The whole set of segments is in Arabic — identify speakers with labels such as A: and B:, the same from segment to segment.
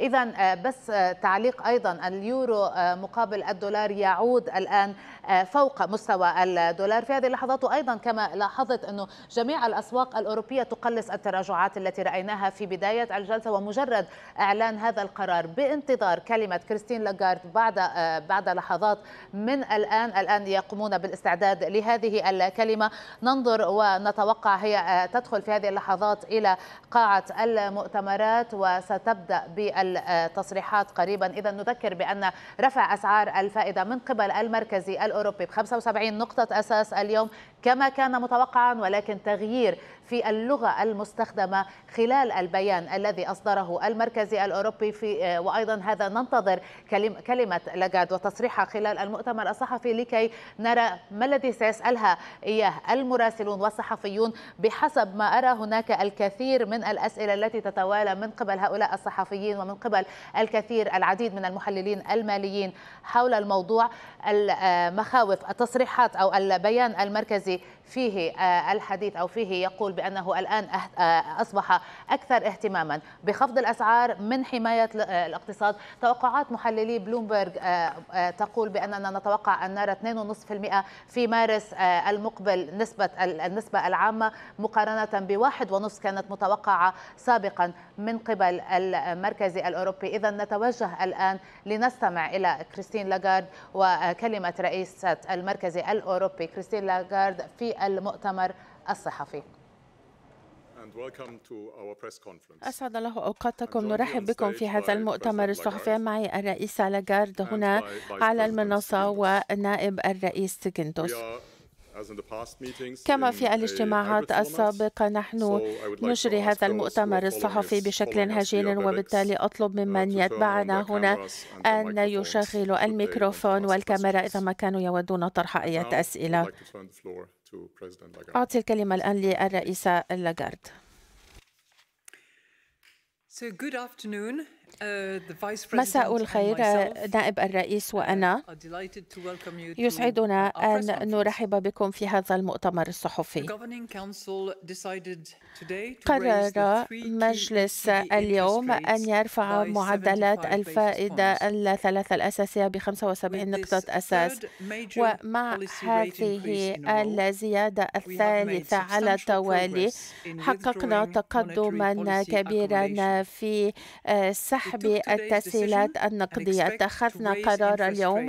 A: إذا آه، بس آه، تعليق أيضا اليورو آه، مقابل الدولار يعود الآن فوق مستوى الدولار في هذه اللحظات وأيضا كما لاحظت أنه جميع الأسواق الأوروبية تقلص التراجعات التي رأيناها في بداية الجلسة ومجرد إعلان هذا القرار بانتظار كلمة كريستين لاغارد بعد بعد لحظات من الآن الآن يقومون بالاستعداد لهذه الكلمة ننظر ونتوقع هي تدخل في هذه اللحظات إلى قاعة المؤتمرات وستبدأ بالتصريحات قريبا اذا نذكر بان رفع اسعار الفائده من قبل المركزي الاوروبي ب 75 نقطه اساس اليوم كما كان متوقعا ولكن تغيير في اللغة المستخدمة خلال البيان الذي أصدره المركزي الأوروبي في آه، وأيضا هذا ننتظر كلمة لاجاد وتصريحها خلال المؤتمر الصحفي لكي نرى ما الذي سيسألها إياه المراسلون والصحفيون بحسب ما أرى هناك الكثير من الأسئلة التي تتوالى من قبل هؤلاء الصحفيين ومن قبل الكثير العديد من المحللين الماليين حول الموضوع المخاوف آه، التصريحات أو البيان المركزي crazy فيه آه، الحديث أو فيه يقول بأنه الآن أه، آه، أصبح أكثر اهتماما بخفض الأسعار من حماية الاقتصاد توقعات محللي بلومبرغ تقول بأننا نتوقع أن نرى 2.5% في مارس المقبل نسبة النسبة العامة مقارنة بواحد ونصف كانت متوقعة سابقا من قبل المركزي الأوروبي إذا نتوجه الآن لنستمع إلى كريستين لاغارد وكلمة رئيسة المركزي الأوروبي كريستين لاغارد في المؤتمر الصحفي أسعد الله أوقاتكم نرحب بكم
B: في هذا المؤتمر الصحفي
C: معي الرئيسة لاغارد هنا على المنصة ونائب الرئيس سيكنتوس كما في الاجتماعات السابقة نحن نجري هذا المؤتمر الصحفي بشكل هجين وبالتالي أطلب uh, ممن يتبعنا هنا أن يشغلوا الميكروفون والكاميرا إذا ما كانوا يودون طرح أي أسئلة أعطي الكلمة الآن للرئيسة لاغارد.
B: So good afternoon. Uh, مساء الخير uh, نائب
C: الرئيس uh, وأنا
B: يسعدنا أن نرحب
C: بكم في هذا المؤتمر الصحفي
B: قرر
C: مجلس اليوم أن يرفع معدلات الفائدة الثلاثة الأساسية ب 75 نقطة أساس ومع هذه الزيادة الثالثة على التوالي حققنا تقدما كبيرا في آه، سحب سحب بالتسهيلات النقدية اتخذنا قرار اليوم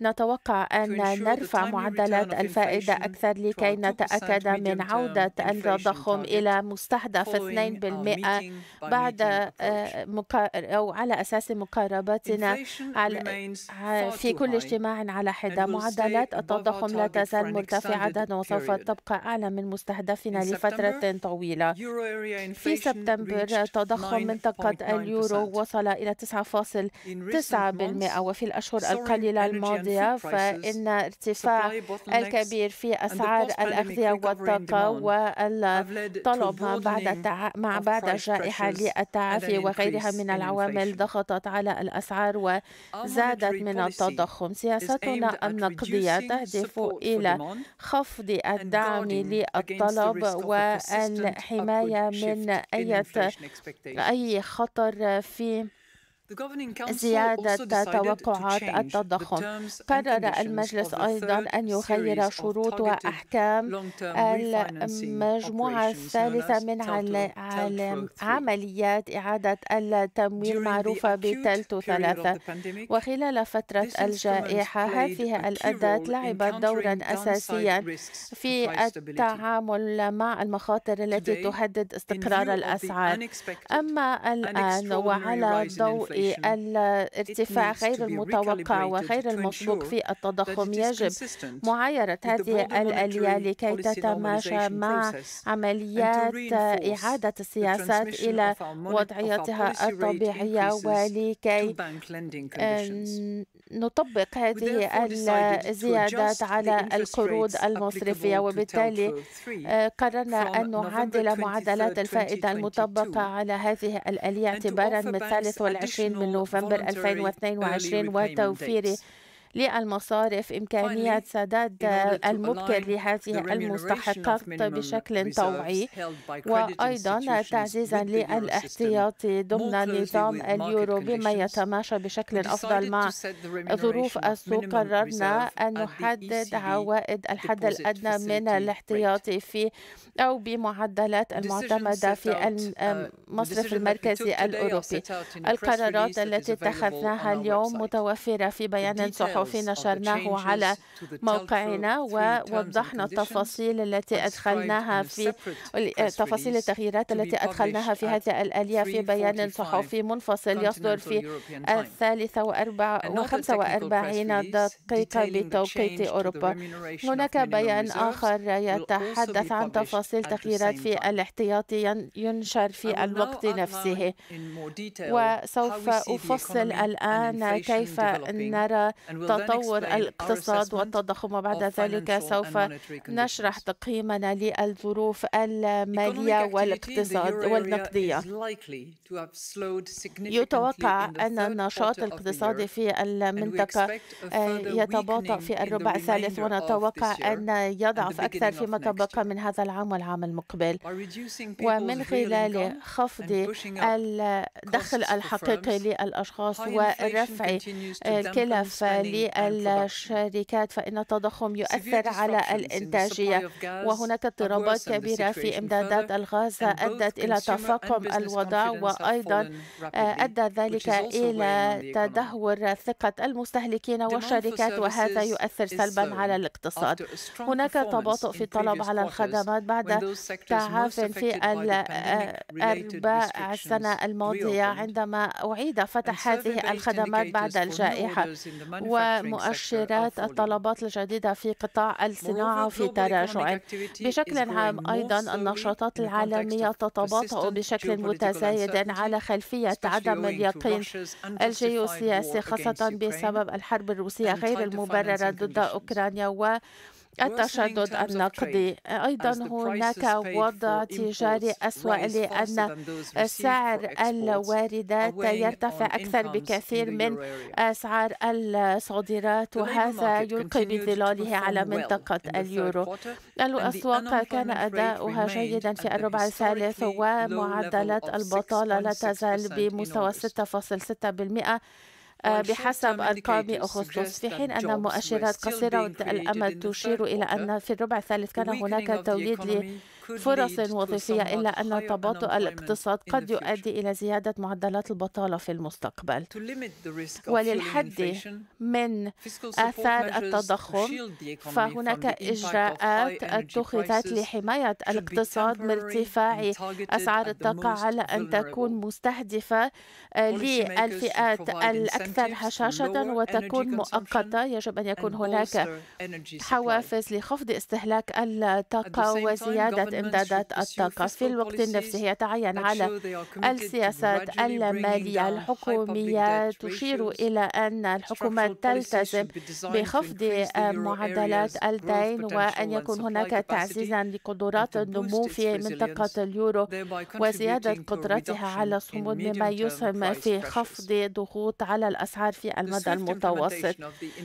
C: ونتوقع أن نرفع معدلات الفائدة أكثر لكي نتأكد من عودة التضخم إلى مستهدف 2% بعد آه، أو على أساس مقاربتنا في كل اجتماع على حدة معدلات التضخم لا تزال مرتفعة وسوف تبقى أعلى من مستهدفنا لفترة طويلة في سبتمبر تضخم منطقة اليورو وصل إلى 9.9% وفي الأشهر القليلة الماضية فإن ارتفاع الكبير في أسعار الأغذية والطاقة والطلب بعد مع بعد الجائحة للتعافي وغيرها من العوامل ضغطت على الأسعار وزادت من التضخم سياستنا النقدية تهدف إلى خفض الدعم للطلب والحماية من أي أي خطر viel
B: زيادة توقعات التضخم قرر المجلس
C: أيضا أن يغير شروط وأحكام المجموعة الثالثة من عمليات إعادة التمويل معروفة بتلتو ثلاثة وخلال فترة الجائحة هذه الأداة لعبت دورا أساسيا في التعامل مع المخاطر التي تهدد استقرار الأسعار أما الآن وعلى ضوء الارتفاع غير المتوقع وغير المسبوق في التضخم يجب معايرة هذه الآلية لكي تتماشى مع عمليات إعادة السياسات إلى وضعيتها الطبيعية ولكي نطبق هذه الزيادات على القروض المصرفية وبالتالي آه، قررنا أن نعدل معدلات الفائدة المطبقة على هذه الآلية اعتبارا من 23 من نوفمبر 2022 وتوفير للمصارف إمكانية سداد المبكر لهذه المستحقات بشكل طوعي وأيضا تعزيزا للاحتياط ضمن نظام اليورو بما يتماشى بشكل أفضل مع ظروف السوق قررنا أن نحدد e عوائد الحد الأدنى من الاحتياط في أو بمعدلات المعتمدة في المصرف uh, المركزي الأوروبي القرارات التي اتخذناها اليوم متوفرة في بيان صحفي المعروف نشرناه على موقعنا ووضحنا التفاصيل التي أدخلناها في تفاصيل التغييرات التي أدخلناها في هذه الآلية في بيان صحفي منفصل يصدر في الثالثة وخمسة وأربعين دقيقة بتوقيت أوروبا هناك بيان آخر يتحدث عن تفاصيل تغييرات في الاحتياطي ينشر في الوقت نفسه وسوف أفصل الآن كيف نرى تطور الاقتصاد والتضخم وبعد ذلك سوف نشرح تقييمنا للظروف المالية والاقتصاد والنقدية
B: يتوقع أن النشاط الاقتصادي في المنطقة
C: آه، يتباطأ في الربع الثالث ونتوقع أن يضعف أكثر فيما تبقى من هذا العام والعام المقبل ومن خلال خفض الدخل الحقيقي للأشخاص ورفع الكلف للشركات فإن التضخم يؤثر على الإنتاجية وهناك اضطرابات كبيرة في إمدادات الغاز أدت إلى تفاقم الوضع وأيضا آه، أدى ذلك إلى تدهور ثقة المستهلكين والشركات وهذا يؤثر سلبا على الاقتصاد هناك تباطؤ في الطلب على الخدمات بعد تعاف في أرباع السنة الماضية عندما أعيد فتح هذه الخدمات بعد الجائحة و ومؤشرات الطلبات الجديدة في قطاع الصناعة في تراجع بشكل عام أيضا النشاطات العالمية تتباطأ بشكل متزايد على خلفية عدم اليقين الجيوسياسي خاصة بسبب الحرب الروسية غير المبررة ضد أوكرانيا و التشدد النقدي uh, أيضا هناك وضع تجاري أسوأ لأن سعر الواردات يرتفع أكثر بكثير من أسعار الصادرات وهذا يلقي بظلاله على منطقة اليورو الأسواق كان أداؤها جيدا في الربع الثالث ومعدلات البطالة لا تزال بمستوى 6.6% آه، بحسب أرقام أغسطس في حين أن مؤشرات قصيرة الأمد تشير إلى أن في الربع الثالث كان هناك توليد فرص وظيفية إلا أن تباطؤ الاقتصاد قد يؤدي إلى زيادة معدلات البطالة في المستقبل وللحد من آثار التضخم فهناك إجراءات اتخذت لحماية الاقتصاد من ارتفاع أسعار الطاقة على أن تكون مستهدفة آه، للفئات الأكثر هشاشة وتكون مؤقتة يجب أن يكون هناك حوافز لخفض استهلاك الطاقة وزيادة إمدادات الطاقة في الوقت نفسه يتعين على السياسات المالية الحكومية تشير إلى أن الحكومات تلتزم بخفض معدلات الدين وأن يكون هناك تعزيزا لقدرات النمو في منطقة اليورو وزيادة قدرتها على الصمود مما يسهم في خفض ضغوط على الأسعار في المدى المتوسط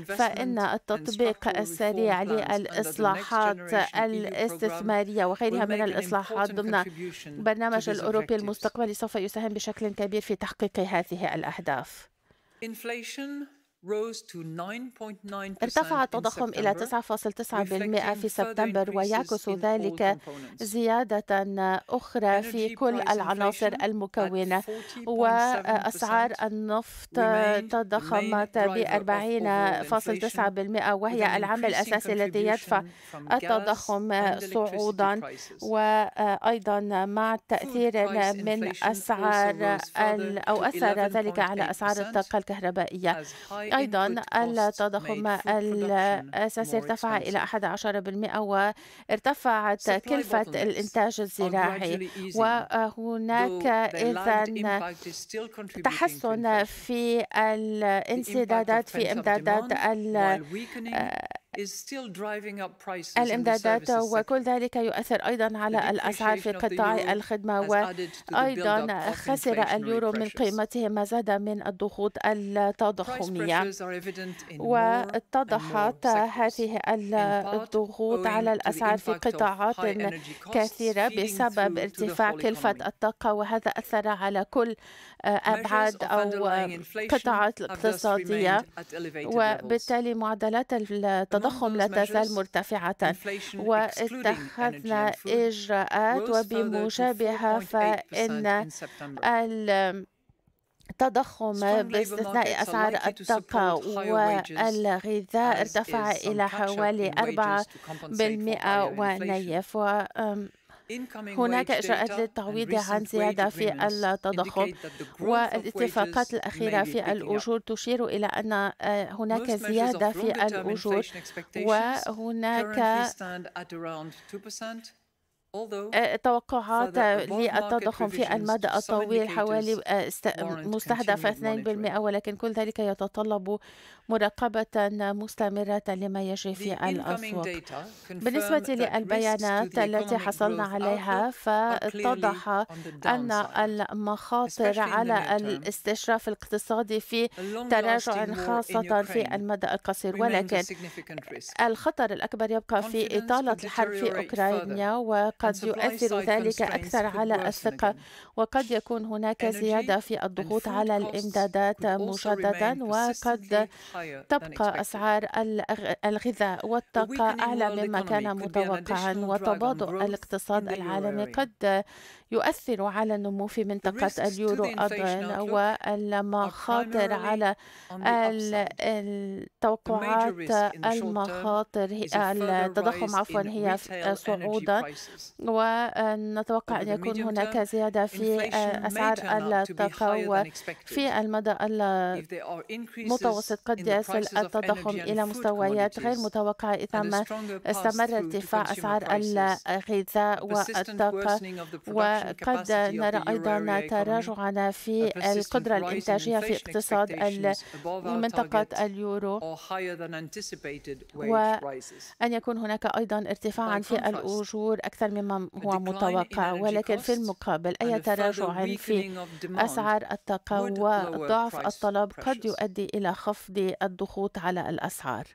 C: فإن التطبيق السريع للإصلاحات e الاستثمارية وغيرها عليها من الإصلاحات ضمن برنامج الأوروبي المستقبلي سوف يساهم بشكل كبير في تحقيق هذه الأهداف.
B: ارتفع التضخم إلى
C: 9.9% في سبتمبر ويعكس ذلك زيادة أخرى في كل العناصر المكونة وأسعار النفط تضخمت ب 40.9% وهي العامل الأساسي الذي يدفع التضخم صعودا وأيضا مع تأثير من أسعار أو أثر ذلك على أسعار الطاقة الكهربائية أيضا التضخم الأساسي ارتفع إلى 11% وارتفعت كلفة الإنتاج الزراعي وهناك إذا تحسن في الانسدادات في إمدادات
B: الإمدادات وكل
C: ذلك يؤثر أيضا على الأسعار في قطاع الخدمة وأيضا خسر اليورو من قيمته ما زاد من الضغوط التضخمية واتضحت هذه الضغوط على الأسعار في قطاعات كثيرة بسبب ارتفاع كلفة الطاقة وهذا أثر على كل آه، أبعاد أو قطاعات الاقتصادية وبالتالي معدلات التضخم التضخم لا تزال مرتفعة واتخذنا إجراءات وبمشابهة فإن التضخم باستثناء أسعار الطاقة والغذاء ارتفع إلى حوالي 4% ونيف و هناك إجراءات للتعويض عن زيادة في التضخم والاتفاقات الأخيرة في الأجور تشير إلى أن آه، هناك زيادة في الأجور وهناك
B: آه، توقعات للتضخم في المدى الطويل حوالي
C: آه، مستهدف 2% ولكن كل ذلك يتطلب مراقبة مستمرة لما يجري في الأسواق بالنسبة للبيانات التي حصلنا عليها فاتضح أن المخاطر على الاستشراف الاقتصادي في تراجع خاصة في المدى القصير ولكن الخطر الأكبر يبقى في إطالة الحرب في أوكرانيا و قد يؤثر ذلك أكثر على الثقة وقد يكون هناك زيادة في الضغوط على الإمدادات مجددا وقد تبقى أسعار الغذاء والطاقة أعلى مما كان متوقعا وتباطؤ الاقتصاد العالمي قد يؤثر على النمو في منطقة اليورو أيضا والمخاطر على التوقعات المخاطر التضخم عفوا هي صعودا ونتوقع أن يكون هناك زيادة في آه، أسعار التقاوى في المدى المتوسط قد يصل التضخم إلى مستويات غير متوقعة إذا ما استمر ارتفاع أسعار الغذاء والطاقة وقد نرى أيضا تراجعا في القدرة الإنتاجية في اقتصاد منطقة اليورو
B: وأن
C: يكون هناك أيضا ارتفاعا في الأجور أكثر مما ما هو متوقع ولكن في المقابل أي تراجع في أسعار الطاقة وضعف الطلب قد يؤدي إلى خفض الضغوط على الأسعار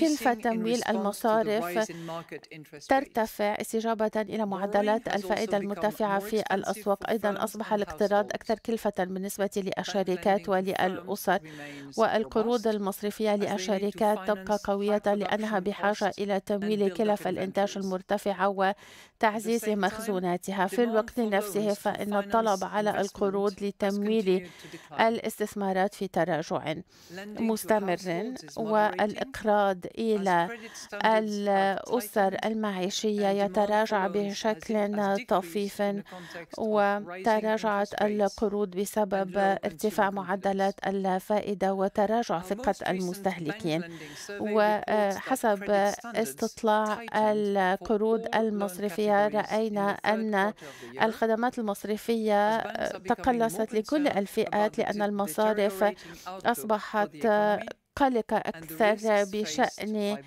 B: كلفة تمويل المصارف
C: ترتفع استجابة إلى معدلات الفائدة المرتفعة في الأسواق أيضا أصبح الاقتراض أكثر كلفة بالنسبة للشركات وللأسر والقروض المصرفية للشركات تبقى قوية لأنها بحاجة إلى تمويل كلف الإنتاج المرتفعة وتعزيز مخزوناتها في الوقت نفسه فإن الطلب على القروض لتمويل الاستثمارات في تراجع مستمر والإقتصاد الإقراض إلى الأسر المعيشية يتراجع بشكل طفيف وتراجعت القروض بسبب ارتفاع معدلات الفائدة وتراجع ثقة المستهلكين وحسب آه، استطلاع القروض المصرفية رأينا أن الخدمات المصرفية آه، تقلصت لكل الفئات لأن المصارف أصبحت آه، قلقة أكثر بشأن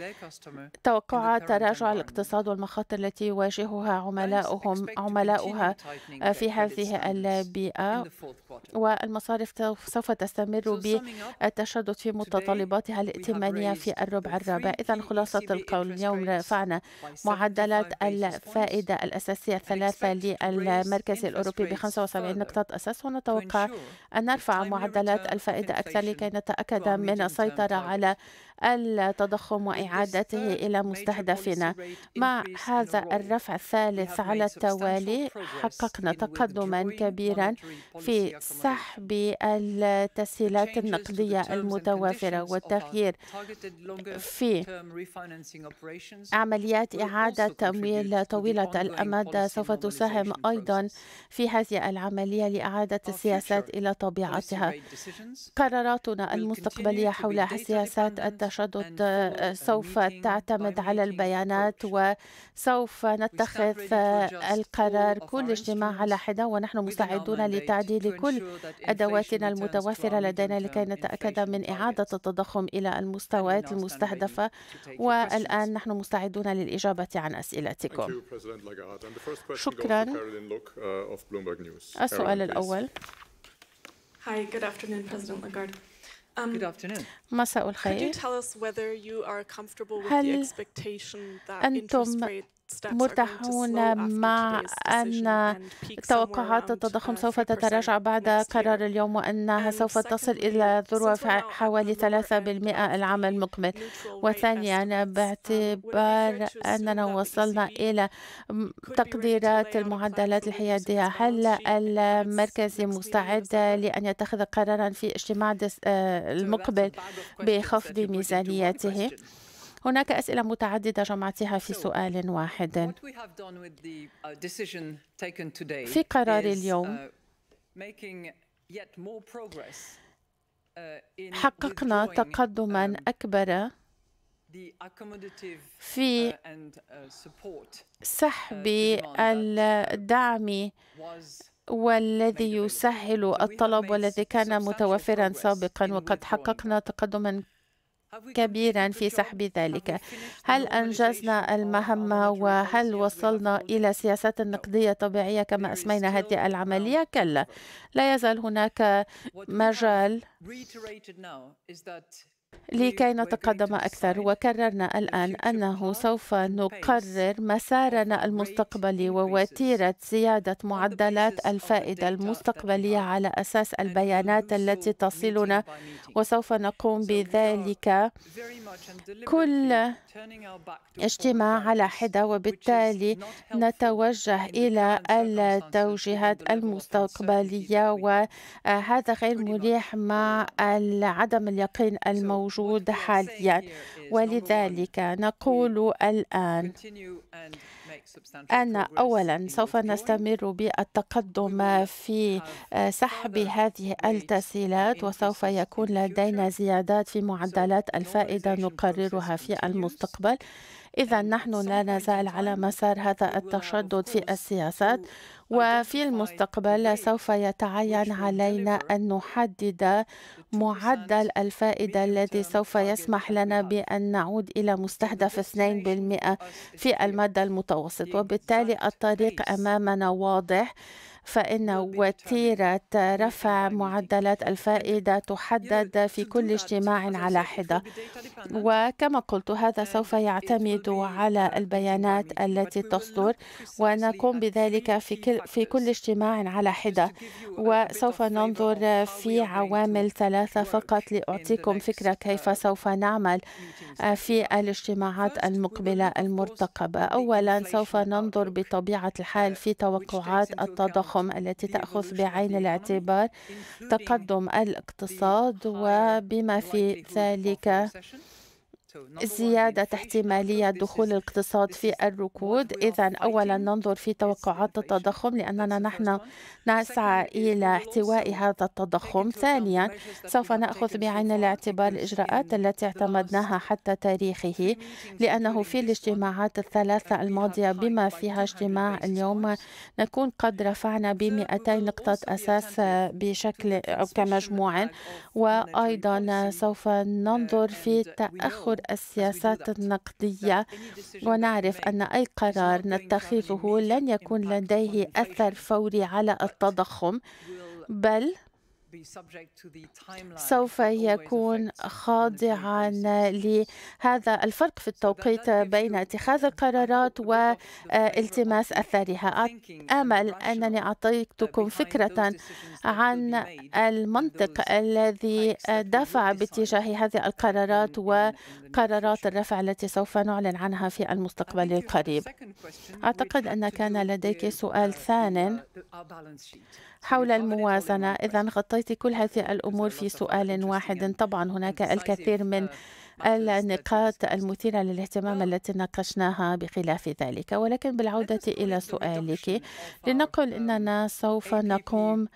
C: توقعات تراجع الاقتصاد والمخاطر التي يواجهها عملاؤهم عملاؤها آه، في هذه البيئة والمصارف سوف تستمر بالتشدد في متطلباتها الائتمانية في الربع الرابع إذا e خلاصة القول اليوم رفعنا معدلات الفائدة الأساسية الثلاثة للمركز الأوروبي ب 75 نقطة أساس ونتوقع أن نرفع معدلات الفائدة أكثر لكي نتأكد من سيطرة سيطرة على التضخم وإعادته إلى مستهدفنا مع هذا الرفع الثالث على التوالي حققنا تقدما كبيرا في سحب التسهيلات النقدية المتوافرة والتغيير
B: في عمليات إعادة تمويل
C: طويلة الأمد سوف تساهم أيضا في هذه العملية لإعادة السياسات إلى طبيعتها قراراتنا المستقبلية حول سياسات التشغيل التشدد آه، سوف تعتمد على البيانات وسوف نتخذ آه، القرار كل اجتماع على حدة ونحن مستعدون لتعديل كل أدواتنا المتوفرة لدينا لكي نتأكد من إعادة التضخم إلى المستويات المستهدفة والآن نحن مستعدون للإجابة عن أسئلتكم
B: شكرا uh, السؤال الأول Hi, good afternoon, President Lagarde. Um, Good afternoon.
C: مساء الخير. Could you
B: tell us whether you are comfortable with the expectation
C: that interest rate مرتاحون مع أن توقعات التضخم uh, سوف تتراجع بعد قرار اليوم وأنها سوف تصل إلى ذروة حوالي 3% uh, العام المقبل وثانيا باعتبار أننا وصلنا إلى تقديرات المعدلات الحيادية هل المركزي مستعد لأن يتخذ قرارا في اجتماع آه، المقبل بخفض ميزانيته هناك أسئلة متعددة جمعتها في سؤال واحد
B: uh, في قرار اليوم حققنا تقدما
C: أكبر
B: في سحب
C: الدعم والذي يسهل الطلب والذي كان متوفرا سابقا وقد حققنا تقدما كبيرا في سحب ذلك هل أنجزنا المهمة وهل وصلنا إلى سياسات نقدية طبيعية كما أسمينا هذه العملية كلا لا يزال هناك مجال لكي نتقدم أكثر وكررنا الآن أنه سوف نقرر مسارنا المستقبلي ووتيرة زيادة معدلات الفائدة المستقبلية على أساس البيانات التي تصلنا وسوف نقوم بذلك كل اجتماع على حدة وبالتالي نتوجه إلى التوجيهات المستقبلية وهذا غير مريح مع عدم اليقين الموجود الموجود حاليا يعني. ولذلك نقول الآن أن أولا سوف نستمر بالتقدم في سحب هذه التسهيلات وسوف يكون لدينا زيادات في معدلات الفائدة نقررها في المستقبل إذا نحن لا نزال على مسار هذا التشدد في السياسات وفي المستقبل سوف يتعين علينا أن نحدد معدل الفائدة الذي سوف يسمح لنا بأن نعود إلى مستهدف 2% في المدى المتوسط وبالتالي الطريق أمامنا واضح فإن وتيرة رفع معدلات الفائدة تحدد في كل اجتماع على حدة وكما قلت هذا سوف يعتمد على البيانات التي تصدر ونقوم بذلك في كل, في كل اجتماع على حدة وسوف ننظر في عوامل ثلاثة فقط لأعطيكم فكرة كيف uh, سوف نعمل آه، في الاجتماعات المقبلة المرتقبة أولا سوف ننظر بطبيعة الحال uh, في توقعات التضخم التضخم التي تأخذ بعين الاعتبار تقدم الاقتصاد وبما في ذلك زيادة احتمالية دخول الاقتصاد في الركود إذا أولا ننظر في توقعات التضخم لأننا نحن نسعى إلى احتواء هذا التضخم ثانيا سوف نأخذ بعين الاعتبار الإجراءات التي اعتمدناها حتى تاريخه لأنه في الاجتماعات الثلاثة الماضية بما فيها اجتماع اليوم نكون قد رفعنا ب 200 نقطة أساس بشكل أو كمجموع وأيضا سوف ننظر في تأخر السياسات النقدية ونعرف أن أي قرار نتخذه لن يكون لديه أثر فوري على التضخم بل سوف يكون خاضعا لهذا الفرق في التوقيت بين اتخاذ القرارات والتماس اثرها امل انني اعطيتكم فكره عن المنطق الذي دفع باتجاه هذه القرارات قرارات الرفع التي سوف نعلن عنها في المستقبل القريب أعتقد أن كان لديك سؤال uh, uh, ثان uh, حول الموازنة إذا غطيت كل هذه الأمور في سؤال واحد طبعا هناك الكثير من النقاط المثيرة للاهتمام التي ناقشناها بخلاف ذلك ولكن بالعودة إلى سؤالك لنقل um, أننا سوف نقوم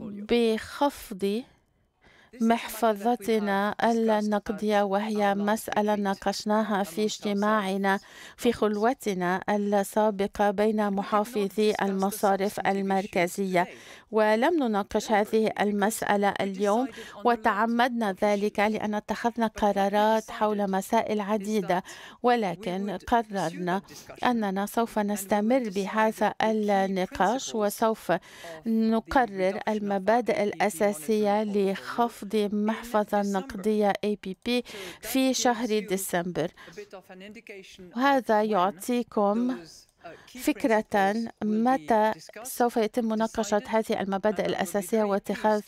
C: بخفض محفظتنا النقدية وهي مسألة ناقشناها في اجتماعنا في خلوتنا السابقة بين محافظي المصارف المركزية ولم نناقش هذه المسألة اليوم وتعمدنا ذلك لأن اتخذنا قرارات حول مسائل عديدة ولكن قررنا أننا سوف نستمر بهذا النقاش وسوف نقرر المبادئ الأساسية لخفض محفظة نقدية APP في شهر ديسمبر وهذا يعطيكم فكرة متى سوف يتم مناقشة هذه المبادئ الأساسية واتخاذ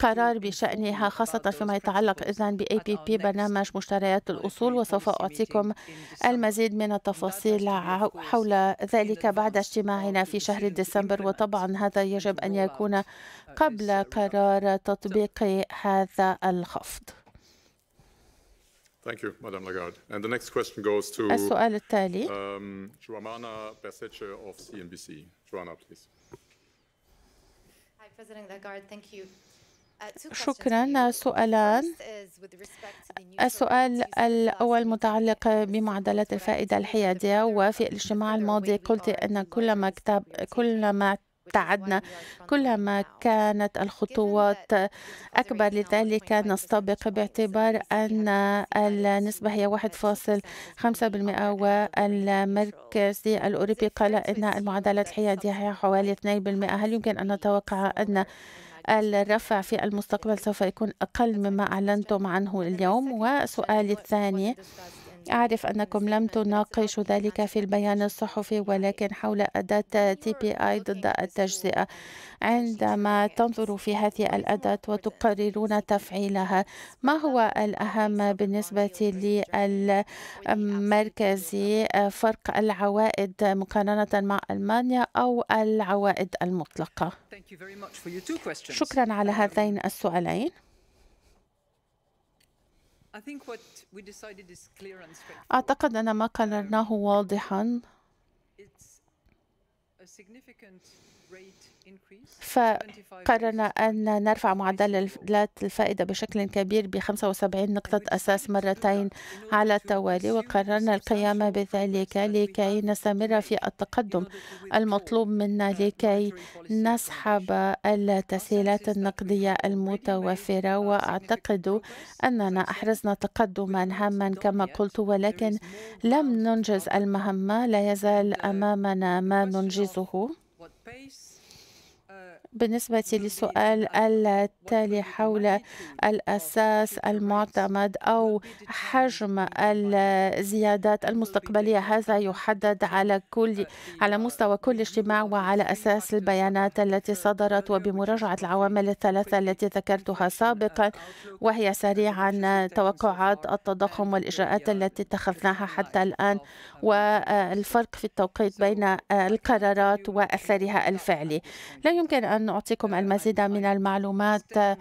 C: قرار بشأنها خاصة فيما يتعلق إذا بي بي برنامج مشتريات الأصول وسوف أعطيكم المزيد من التفاصيل حول ذلك بعد اجتماعنا في شهر ديسمبر وطبعا هذا يجب أن يكون قبل قرار تطبيق هذا الخفض
B: Thank you, Madame Lagarde. And the next question goes to السؤال التالي um, Joanna Bessetje of CNBC. Joanna, please.
A: Hi, President Lagarde. Thank you. شكرا سؤالان
C: السؤال الأول متعلق بمعدلات الفائدة الحيادية وفي الاجتماع الماضي قلت أن كلما مكتب كل ابتعدنا كلما كانت الخطوات أكبر لذلك نستبق باعتبار أن النسبة هي 1.5% والمركز الأوروبي قال أن المعادلات الحيادية هي حوالي 2% هل يمكن أن نتوقع أن الرفع في المستقبل سوف يكون أقل مما أعلنتم عنه اليوم وسؤالي الثاني أعرف أنكم لم تناقشوا ذلك في البيان الصحفي ولكن حول أداة تي بي آي ضد التجزئة عندما تنظروا في هذه الأداة وتقررون تفعيلها ما هو الأهم بالنسبة للمركزي فرق العوائد مقارنة مع ألمانيا أو العوائد المطلقة شكرا على هذين السؤالين
B: I think what we decided is clear and straightforward. It's a significant rate فقررنا
C: أن نرفع معدلات الفائدة بشكل كبير ب 75 نقطة أساس مرتين على التوالي وقررنا القيام بذلك لكي نستمر في التقدم المطلوب منا لكي نسحب التسهيلات النقدية المتوفرة وأعتقد أننا أحرزنا تقدما هاما كما قلت ولكن لم ننجز المهمة لا يزال uh, أمامنا ما ننجزه بالنسبة للسؤال التالي حول الأساس المعتمد أو حجم الزيادات المستقبلية هذا يحدد على كل على مستوى كل اجتماع وعلى أساس البيانات التي صدرت وبمراجعة العوامل الثلاثة التي ذكرتها سابقا وهي سريعا توقعات التضخم والإجراءات التي اتخذناها حتى الآن والفرق في التوقيت بين القرارات وأثرها الفعلي لا يمكن أن نعطيكم المزيد من المعلومات آه،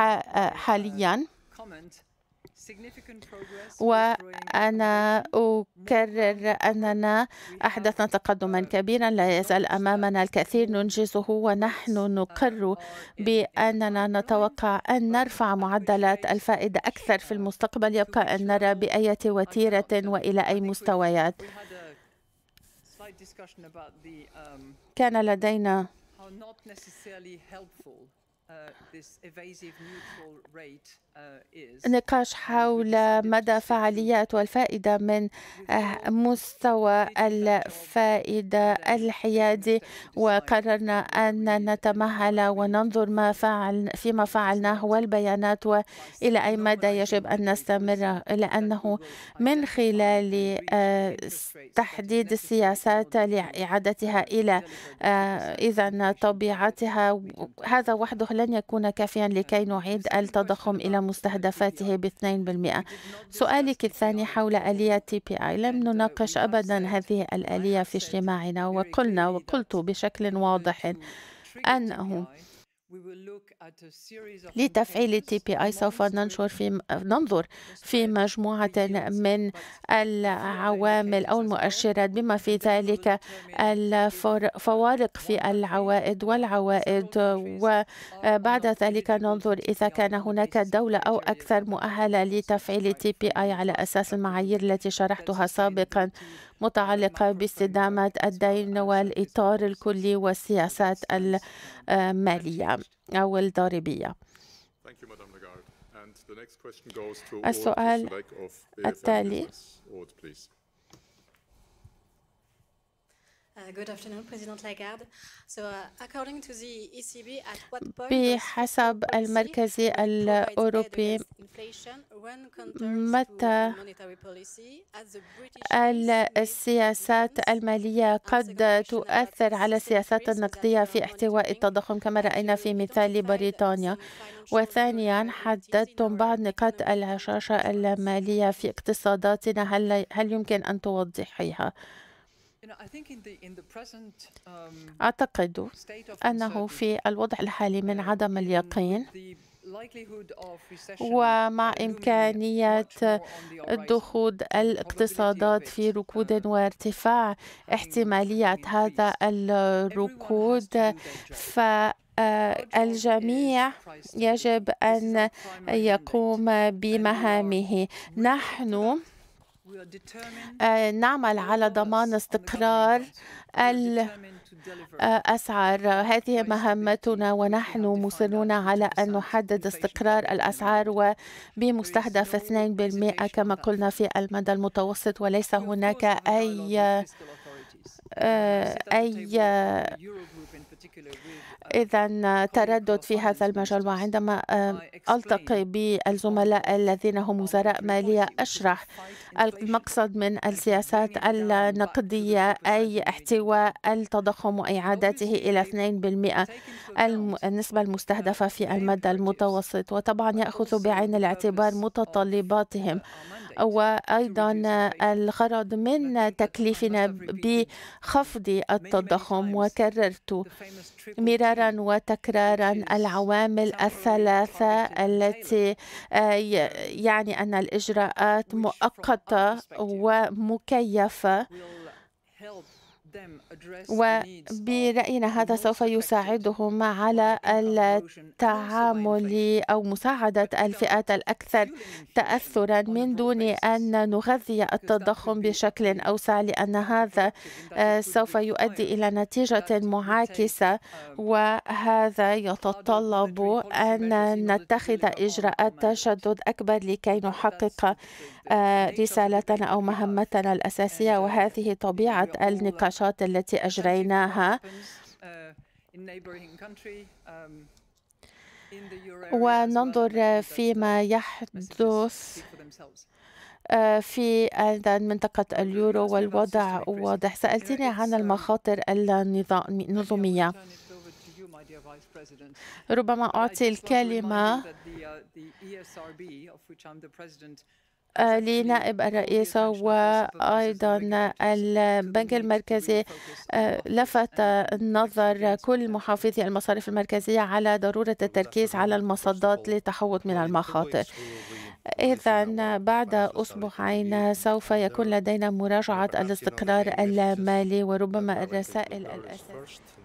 C: آه، حالياً وأنا أكرر أننا أحدثنا تقدما كبيرا لا يزال أمامنا الكثير ننجزه ونحن نقر بأننا نتوقع أن نرفع معدلات الفائدة أكثر في المستقبل يبقى أن نرى بأية وتيرة وإلى أي مستويات um, كان لدينا
B: are not necessarily helpful. Uh, this evasive neutral rate
C: نقاش حول مدى فعاليات والفائدة من مستوى الفائدة الحيادي وقررنا أن نتمهل وننظر ما فعل فيما فعلناه والبيانات وإلى أي مدى يجب أن نستمر لأنه من خلال آه، تحديد السياسات لإعادتها إلى آه، إذا طبيعتها هذا وحده لن يكون كافيا لكي نعيد التضخم إلى مستهدفاته ب 2% سؤالك الثاني حول آلية تي بي آي لم نناقش أبدا هذه الآلية في اجتماعنا وقلنا وقلت بشكل واضح أنه لتفعيل التي بي اي سوف ننشر في ننظر في مجموعة من العوامل أو المؤشرات بما في ذلك الفوارق في العوائد والعوائد وبعد ذلك ننظر إذا كان هناك دولة أو أكثر مؤهلة لتفعيل التي بي اي على أساس المعايير التي شرحتها سابقا متعلقة باستدامة الدين والإطار الكلي والسياسات المالية آه، أو الضريبية
B: السؤال التالي
C: Uh, good afternoon, President Lagarde. So, uh, according to the ECB, at what point بحسب المركزي الأوروبي متى السياسات المالية قد تؤثر على السياسات uh, النقدية في احتواء التضخم كما رأينا في مثال بريطانيا وثانيا حددتم بعض نقاط الهشاشة المالية في اقتصاداتنا هل, هل يمكن أن توضحيها؟
B: Um,
C: أعتقد أنه في الوضع الحالي من عدم اليقين
B: ومع إمكانية
C: دخول الاقتصادات في ركود uh, وارتفاع احتمالية هذا الركود ف آه، الجميع يجب أن يقوم بمهامه نحن آه، نعمل على ضمان استقرار الأسعار آه، هذه مهمتنا ونحن مصرون على أن نحدد استقرار الأسعار وبمستهدف 2% كما قلنا في المدى المتوسط وليس هناك أي آه، أي إذا آه، تردد في هذا المجال وعندما آه، ألتقي بالزملاء الذين هم وزراء مالية أشرح المقصد من السياسات النقدية أي احتواء التضخم وإعادته إلى 2% النسبة المستهدفة في المدى المتوسط وطبعا يأخذ بعين الاعتبار متطلباتهم uh, وأيضا الغرض من تكليفنا بخفض التضخم وكررت مرارا مرارا وتكرارا العوامل الثلاثة التي آه، يعني أن الإجراءات مؤقتة ومكيفة وبرأينا هذا سوف يساعدهم على التعامل أو مساعدة الفئات الأكثر تأثرا من دون أن نغذي التضخم بشكل أوسع لأن هذا آه، سوف يؤدي إلى نتيجة معاكسة وهذا يتطلب أن نتخذ إجراءات تشدد أكبر لكي نحقق آه، رسالتنا أو مهمتنا الأساسية وهذه طبيعة النقاش النشاط التي أجريناها وننظر فيما يحدث آه، في منطقة اليورو والوضع واضح سألتني عن المخاطر النظامية ربما أعطي الكلمة لنائب الرئيس وأيضا البنك المركزي آه، لفت نظر كل محافظي المصارف المركزية على ضرورة التركيز على المصدات للتحوط من المخاطر إذا بعد أسبوعين سوف يكون لدينا مراجعة الاستقرار المالي وربما الرسائل
B: الأساسية